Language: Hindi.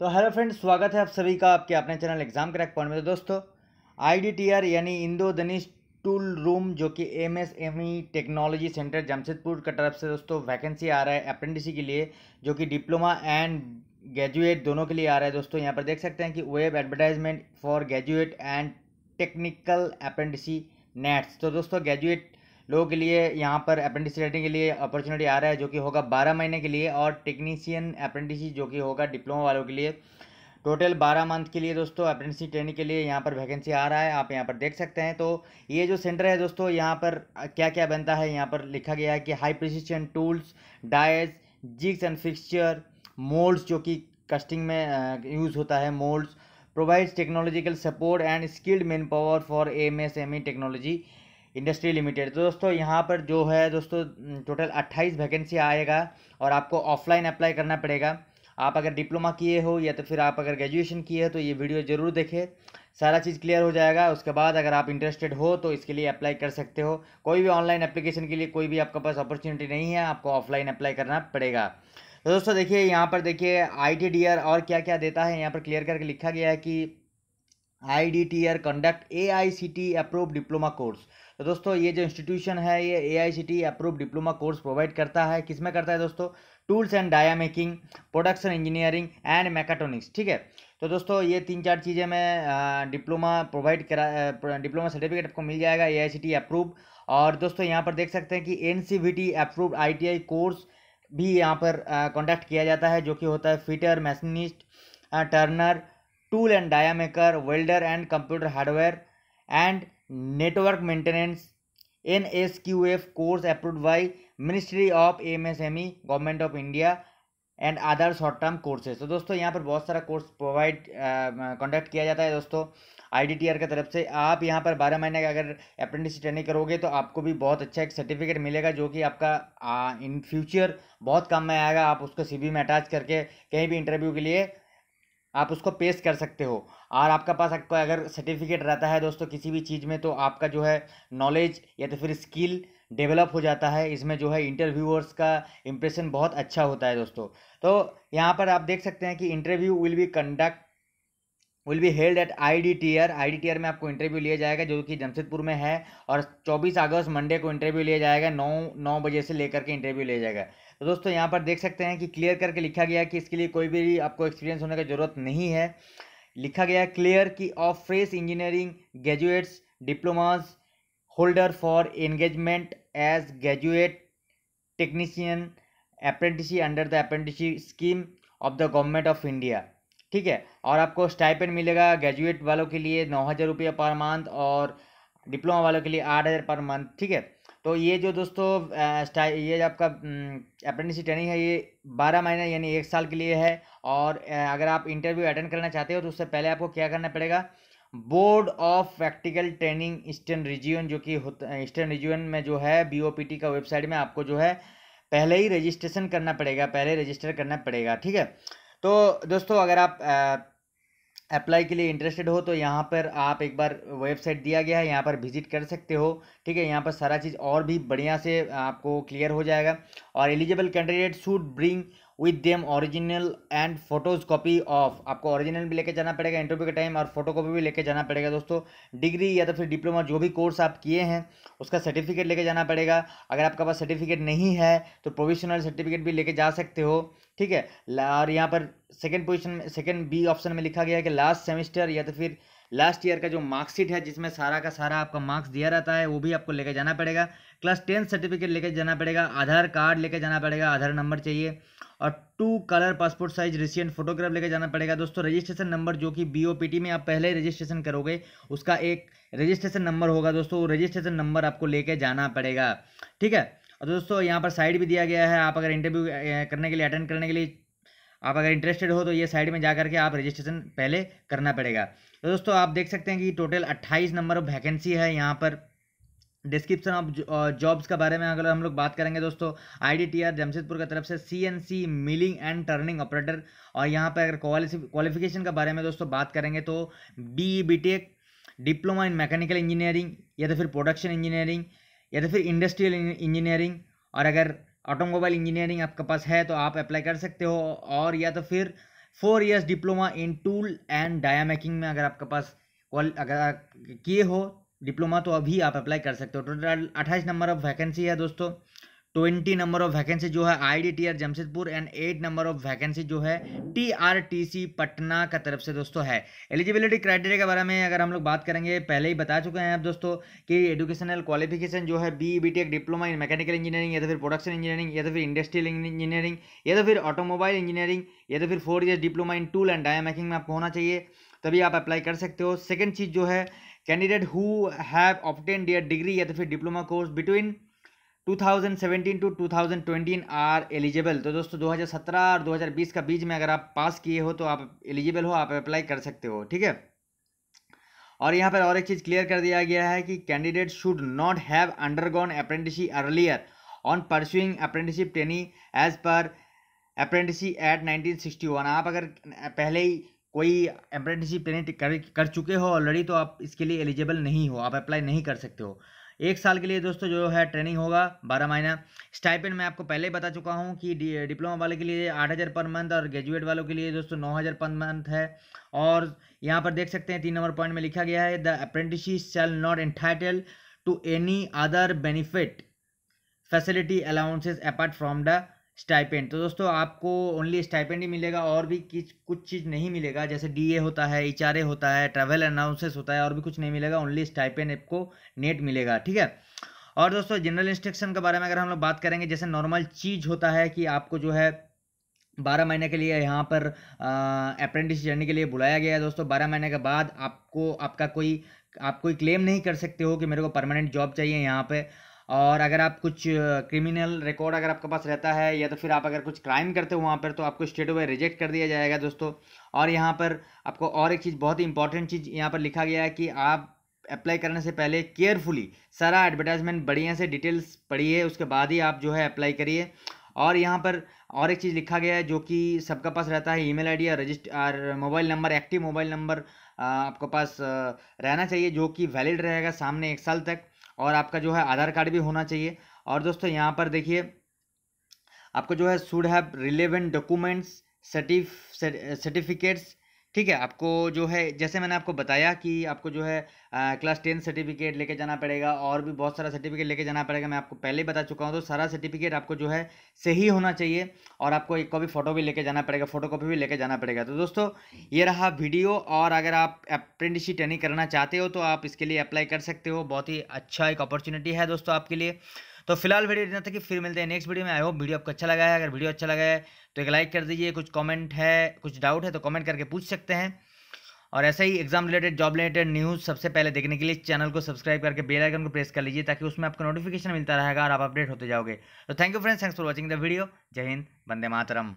तो हेलो फ्रेंड्स स्वागत है आप सभी का आपके अपने चैनल एग्जाम क्रैक पॉइंट में तो दोस्तों आईडीटीआर यानी इंदो दनिश टूल रूम जो कि M S M E technology centre Jamshedpur की तरफ से दोस्तों वैकेंसी आ रहा है अप्रेंटिसी के लिए जो कि डिप्लोमा एंड ग्रेजुएट दोनों के लिए आ रहा है दोस्तों यहाँ पर देख सकते हैं कि web advertisement for graduate and technical apprenticeships तो दोस्तों ग्रेजुएट लोगों के लिए यहाँ पर अप्रेंटिस रेटिंग के लिए अपॉर्चुनिटी आ रहा है जो कि होगा बारह महीने के लिए और टेक्नीशियन अप्रेंटिस जो कि होगा डिप्लोमा वालों के लिए टोटल बारह मंथ के लिए दोस्तों अप्रेंटिस ट्रेनिंग के लिए यहाँ पर वैकेंसी आ रहा है आप यहाँ पर देख सकते हैं तो ये जो सेंटर है दोस्तों यहाँ पर क्या क्या बनता है यहाँ पर लिखा गया है कि high precision tools dies jigs and fixture moulds जो कि कस्टिंग में यूज़ होता है moulds provides technological support and skilled man power for M S M E technology industry limited तो दोस्तों यहाँ पर जो है दोस्तों टोटल अट्ठाईस वैकेंसी आएगा और आपको ऑफलाइन अप्लाई करना पड़ेगा आप अगर डिप्लोमा किए हो या तो फिर आप अगर ग्रेजुएशन किए हो तो ये वीडियो ज़रूर देखें सारा चीज़ क्लियर हो जाएगा उसके बाद अगर आप इंटरेस्टेड हो तो इसके लिए अप्लाई कर सकते हो कोई भी ऑनलाइन एप्लीकेशन के लिए कोई भी आपके पास अपॉर्चुनिटी नहीं है आपको ऑफलाइन अप्लाई करना पड़ेगा तो दोस्तों देखिए यहाँ पर देखिए आई और क्या क्या देता है यहाँ पर क्लियर करके लिखा गया है कि I D T R conduct A I C T approve diploma course तो दोस्तों ये जो इंस्टीट्यूशन है ये A I C T approve diploma course provide करता है किस में करता है दोस्तों tools and die making production engineering and mechatronics ठीक है तो दोस्तों ये तीन चार चीज़ें में डिप्लोमा प्रोवाइड करा डिप्लोमा सर्टिफिकेट आपको मिल जाएगा ए आई सी टी अप्रूव और दोस्तों यहाँ पर देख सकते हैं कि N C V T approve I T I course भी यहाँ पर कंडक्ट किया जाता है जो कि होता है fitter machinist turner tool and die maker welder and computer hardware and network maintenance N S Q F course approve by ministry of M S M E government of India and other short term courses तो दोस्तों यहाँ पर बहुत सारा कोर्स प्रोवाइड कंडक्ट किया जाता है दोस्तों आई डी टी आर की तरफ से आप यहाँ पर बारह महीने का अगर अप्रेंटिस ट्रेनिंग करोगे तो आपको भी बहुत अच्छा एक सर्टिफिकेट मिलेगा जो कि आपका इन uh, फ्यूचर बहुत कम में आएगा आप उसको सी वी में अटैच करके कहीं भी इंटरव्यू के लिए आप उसको पेस्ट कर सकते हो और आपका पास आपको अगर सर्टिफिकेट रहता है दोस्तों किसी भी चीज़ में तो आपका जो है नॉलेज या तो फिर स्किल डेवलप हो जाता है इसमें जो है इंटरव्यूअर्स का इम्प्रेशन बहुत अच्छा होता है दोस्तों तो यहाँ पर आप देख सकते हैं कि interview will be conduct will be held at I D T R I D T R में आपको इंटरव्यू लिया जाएगा जो कि जमशेदपुर में है और चौबीस अगस्त मंडे को इंटरव्यू लिया जाएगा नौ नौ बजे से लेकर के इंटरव्यू लिया जाएगा तो दोस्तों यहाँ पर देख सकते हैं कि क्लियर करके लिखा गया कि इसके लिए कोई भी आपको एक्सपीरियंस होने की ज़रूरत नहीं है लिखा गया क्लियर कि of fresh engineering graduates diplomas holder for engagement as graduate technician apprentice under the apprentice scheme of the government of India ठीक है और आपको स्टाइपेंड मिलेगा ग्रेजुएट वालों के लिए नौ हज़ार रुपये पर मंथ और डिप्लोमा वालों के लिए आठ हज़ार पर मंथ ठीक है तो ये जो दोस्तों स्टाइल ये आपका अप्रेंटिसशिप ट्रेनिंग है ये बारह महीने यानी एक साल के लिए है और अगर आप इंटरव्यू अटेंड करना चाहते हो तो उससे पहले आपको क्या करना पड़ेगा board of practical training eastern region जो कि ईस्टर्न रीजियन में जो है बी का वेबसाइट में आपको जो है पहले ही रजिस्ट्रेशन करना पड़ेगा पहले रजिस्टर करना पड़ेगा ठीक है तो दोस्तों अगर आप अप्लाई के लिए इंटरेस्टेड हो तो यहाँ पर आप एक बार वेबसाइट दिया गया है यहाँ पर विजिट कर सकते हो ठीक है यहाँ पर सारा चीज़ और भी बढ़िया से आपको क्लियर हो जाएगा और eligible candidate should bring with them original and photos copy of आपको ओरिजिनल भी लेके जाना पड़ेगा इंटरव्यू के टाइम और फोटो कॉपी भी लेके जाना पड़ेगा दोस्तों डिग्री या तो फिर डिप्लोमा जो भी कोर्स आप किए हैं उसका सर्टिफिकेट लेके जाना पड़ेगा अगर आपके पास सर्टिफिकेट नहीं है तो प्रोविशनल सर्टिफिकेट भी लेके जा सकते हो ठीक है और यहाँ पर second position second B option में लिखा गया है कि लास्ट सेमेस्टर या तो फिर लास्ट ईयर का जो मार्क्सशीट है जिसमें सारा का सारा आपका मार्क्स दिया रहता है वो भी आपको लेके जाना पड़ेगा क्लास टेंथ सर्टिफिकेट लेके जाना पड़ेगा आधार कार्ड लेके जाना पड़ेगा आधार नंबर चाहिए और two colour passport size recent photograph लेके जाना पड़ेगा दोस्तों रजिस्ट्रेशन नंबर जो कि बी में आप पहले रजिस्ट्रेशन करोगे उसका एक रजिस्ट्रेशन नंबर होगा दोस्तों वो रजिस्ट्रेशन नंबर आपको लेके जाना पड़ेगा ठीक है और दोस्तों यहाँ पर साइड भी दिया गया है आप अगर इंटरव्यू करने के लिए अटेंड करने के लिए आप अगर इंटरेस्टेड हो तो ये साइड में जा करके आप रजिस्ट्रेशन पहले करना पड़ेगा तो दोस्तों आप देख सकते हैं कि टोटल 28 नंबर ऑफ वैकेंसी है यहाँ पर डिस्क्रिप्शन ऑफ जॉब्स के बारे में अगर हम लोग बात करेंगे दोस्तों आईडीटीआर जमशेदपुर की तरफ से CNC milling and turning operator और यहाँ पर अगर क्वालिफिकेशन के बारे में दोस्तों बात करेंगे तो B B diploma in mechanical engineering या तो फिर प्रोडक्शन इंजीनियरिंग या तो फिर इंडस्ट्रियल इंजीनियरिंग और अगर ऑटोमोबाइल इंजीनियरिंग आपके पास है तो आप अप्लाई कर सकते हो और या तो फिर four years diploma in tool and die making में अगर आपके पास कॉल अगर किए हो डिप्लोमा तो अभी आप अप्लाई कर सकते हो टोटल अट्ठाईस नंबर ऑफ वैकेंसी है दोस्तों ट्वेंटी नंबर ऑफ वैकेंसी जो है IDTR Jamshedpur and eight number of vacancy जो है टीआरटीसी पटना का तरफ से दोस्तों है एलिजिबिलिटी क्राइटेरिया के बारे में अगर हम लोग बात करेंगे पहले ही बता चुके हैं आप दोस्तों कि एजुकेशनल क्वालिफिकेशन जो है B B diploma in mechanical engineering या तो फिर प्रोडक्शन इंजीनियरिंग या तो फिर इंडस्ट्रियल इंजीनियरिंग या तो फिर ऑटोमोबाइल इंजीनियरिंग या तो फिर four year diploma in tool and die making में आपको होना चाहिए तभी आप अप्लाई कर सकते हो सेकेंड चीज़ जो है candidate who have obtain their degree या तो फिर diploma course between 2017 to 2020 are eligible तो दोस्तों 2017 और 2020 का बीच में अगर आप पास किए हो तो आप एलिजिबल हो आप अप्लाई कर सकते हो ठीक है और यहाँ पर और एक चीज़ क्लियर कर दिया गया है कि candidate should not have undergone apprentice earlier on pursuing apprenticeship training as per apprentice eight 1961 आप अगर पहले ही कोई अप्रेंटिसिप ट्रेनिंग कर, कर चुके हो ऑलरेडी तो आप इसके लिए एलिजिबल नहीं हो आप अप्लाई नहीं कर सकते हो एक साल के लिए दोस्तों जो है ट्रेनिंग होगा बारह महीना स्टाइपेंड मैं आपको पहले ही बता चुका हूँ कि डिप्लोमा वाले के लिए आठ हज़ार पर मंथ और ग्रेजुएट वालों के लिए दोस्तों नौ हज़ार पर मंथ है और यहाँ पर देख सकते हैं तीन नंबर पॉइंट में लिखा गया है the apprentice shall not entitle to any other benefit facility allowances apart from the stipend तो दोस्तों आपको ओनली स्टाइपेंड ही मिलेगा और भी किस कुछ चीज़ नहीं मिलेगा जैसे डीए होता है एच होता है ट्रैवल अनाउंसेस होता है और भी कुछ नहीं मिलेगा ओनली स्टाइपेंड आपको नेट मिलेगा ठीक है और दोस्तों जनरल इंस्ट्रक्शन के बारे में अगर हम लोग बात करेंगे जैसे नॉर्मल चीज़ होता है कि आपको जो है बारह महीने के लिए यहाँ पर अप्रेंटिस जर्नी के लिए बुलाया गया है दोस्तों बारह महीने के बाद आपको आपका कोई आप कोई क्लेम नहीं कर सकते हो कि मेरे को परमानेंट जॉब चाहिए यहाँ पे और अगर आप कुछ क्रिमिनल रिकॉर्ड अगर आपके पास रहता है या तो फिर आप अगर कुछ क्राइम करते हो वहाँ पर तो आपको स्टेट वे रिजेक्ट कर दिया जाएगा दोस्तों और यहाँ पर आपको और एक चीज़ बहुत ही इंपॉर्टेंट चीज़ यहाँ पर लिखा गया है कि आप अप्लाई करने से पहले केयरफुली सारा एडवर्टाइजमेंट बढ़िया से डिटेल्स पढ़िए उसके बाद ही आप जो है अप्लाई करिए और यहाँ पर और एक चीज़ लिखा गया है जो कि सबका पास रहता है ईमेल आईडी या रजिस्ट और mobile number active mobile number आपके पास रहना चाहिए जो कि वैलिड रहेगा सामने एक साल तक और आपका जो है आधार कार्ड भी होना चाहिए और दोस्तों यहाँ पर देखिए आपको जो है should have relevant documents certificates ठीक है आपको जो है जैसे मैंने आपको बताया कि आपको जो है क्लास टेन सर्टिफिकेट लेके जाना पड़ेगा और भी बहुत सारा सर्टिफिकेट लेके जाना पड़ेगा मैं आपको पहले ही बता चुका हूँ तो सारा सर्टिफिकेट आपको जो है सही होना चाहिए और आपको एक कॉपी फ़ोटो भी लेके जाना पड़ेगा फोटो कॉपी भी लेके जाना पड़ेगा तो दोस्तों ये रहा वीडियो और अगर आप अप्रेंटिसशिप ट्रेनिंग करना चाहते हो तो आप इसके लिए अप्लाई कर सकते हो बहुत ही अच्छा एक अपॉर्चुनिटी है दोस्तों आपके लिए तो फिलहाल वीडियो इतना था कि फिर मिलते हैं नेक्स्ट वीडियो में आई होप वीडियो आपको अच्छा लगा है अगर वीडियो अच्छा लगा है तो एक लाइक कर दीजिए कुछ कमेंट है कुछ डाउट है तो कमेंट करके पूछ सकते हैं और ऐसे ही exam related job related news सबसे पहले देखने के लिए चैनल को सब्सक्राइब करके बेल आइकन को प्रेस कर लीजिए ताकि उसमें आपको नोटिफिकेशन मिलता रहेगा और आप अपडेट होते जाओगे तो thank you friends thanks for watching the video जय हिंद वंदे मातरम